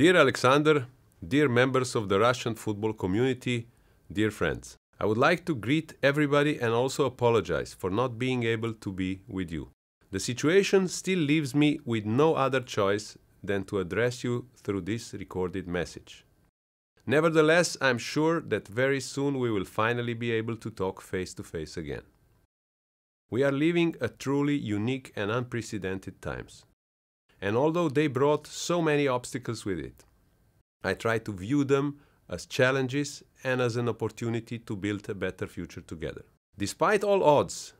Dear Alexander, dear members of the Russian football community, dear friends, I would like to greet everybody and also apologize for not being able to be with you. The situation still leaves me with no other choice than to address you through this recorded message. Nevertheless, I'm sure that very soon we will finally be able to talk face to face again. We are living a truly unique and unprecedented times and although they brought so many obstacles with it, I try to view them as challenges and as an opportunity to build a better future together. Despite all odds,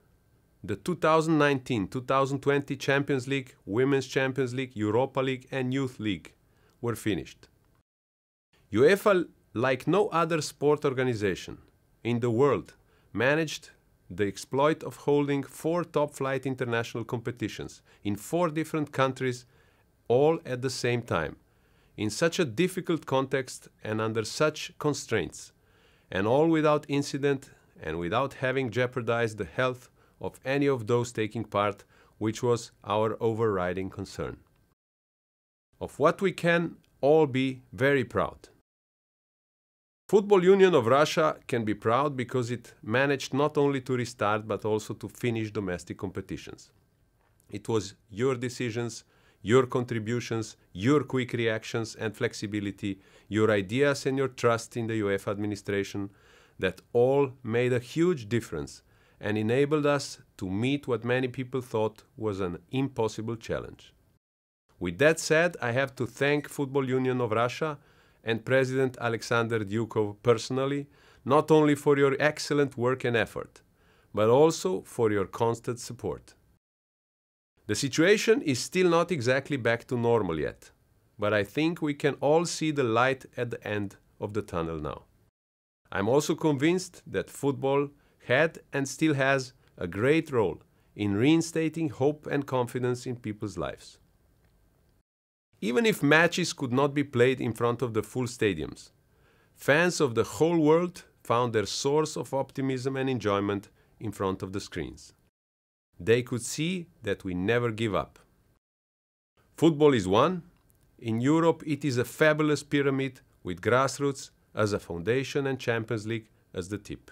the 2019-2020 Champions League, Women's Champions League, Europa League and Youth League were finished. UEFA, like no other sport organization in the world, managed the exploit of holding four top-flight international competitions in four different countries all at the same time, in such a difficult context and under such constraints, and all without incident and without having jeopardized the health of any of those taking part, which was our overriding concern. Of what we can all be very proud. Football Union of Russia can be proud because it managed not only to restart but also to finish domestic competitions. It was your decisions your contributions, your quick reactions and flexibility, your ideas and your trust in the UEFA administration that all made a huge difference and enabled us to meet what many people thought was an impossible challenge. With that said, I have to thank Football Union of Russia and President Alexander Dukov personally, not only for your excellent work and effort, but also for your constant support. The situation is still not exactly back to normal yet, but I think we can all see the light at the end of the tunnel now. I'm also convinced that football had and still has a great role in reinstating hope and confidence in people's lives. Even if matches could not be played in front of the full stadiums, fans of the whole world found their source of optimism and enjoyment in front of the screens. They could see that we never give up. Football is one. In Europe, it is a fabulous pyramid with grassroots as a foundation and Champions League as the tip.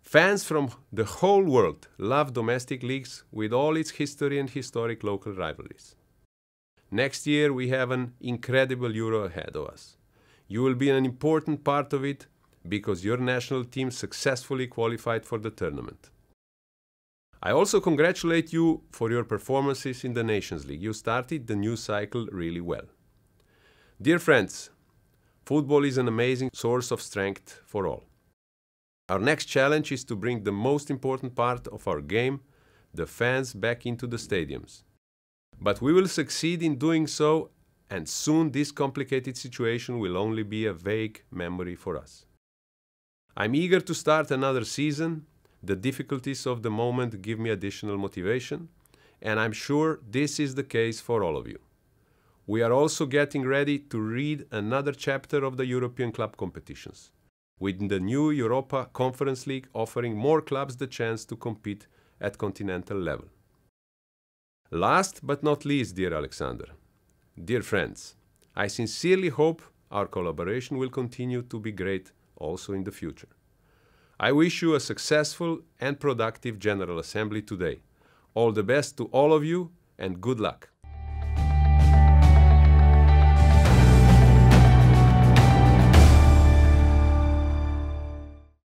Fans from the whole world love domestic leagues with all its history and historic local rivalries. Next year, we have an incredible Euro ahead of us. You will be an important part of it because your national team successfully qualified for the tournament. I also congratulate you for your performances in the Nations League. You started the new cycle really well. Dear friends, football is an amazing source of strength for all. Our next challenge is to bring the most important part of our game, the fans, back into the stadiums. But we will succeed in doing so, and soon this complicated situation will only be a vague memory for us. I'm eager to start another season the difficulties of the moment give me additional motivation, and I'm sure this is the case for all of you. We are also getting ready to read another chapter of the European club competitions, with the new Europa Conference League offering more clubs the chance to compete at continental level. Last but not least, dear Alexander, dear friends, I sincerely hope our collaboration will continue to be great also in the future. I wish you a successful and productive General Assembly today. All the best to all of you and good luck.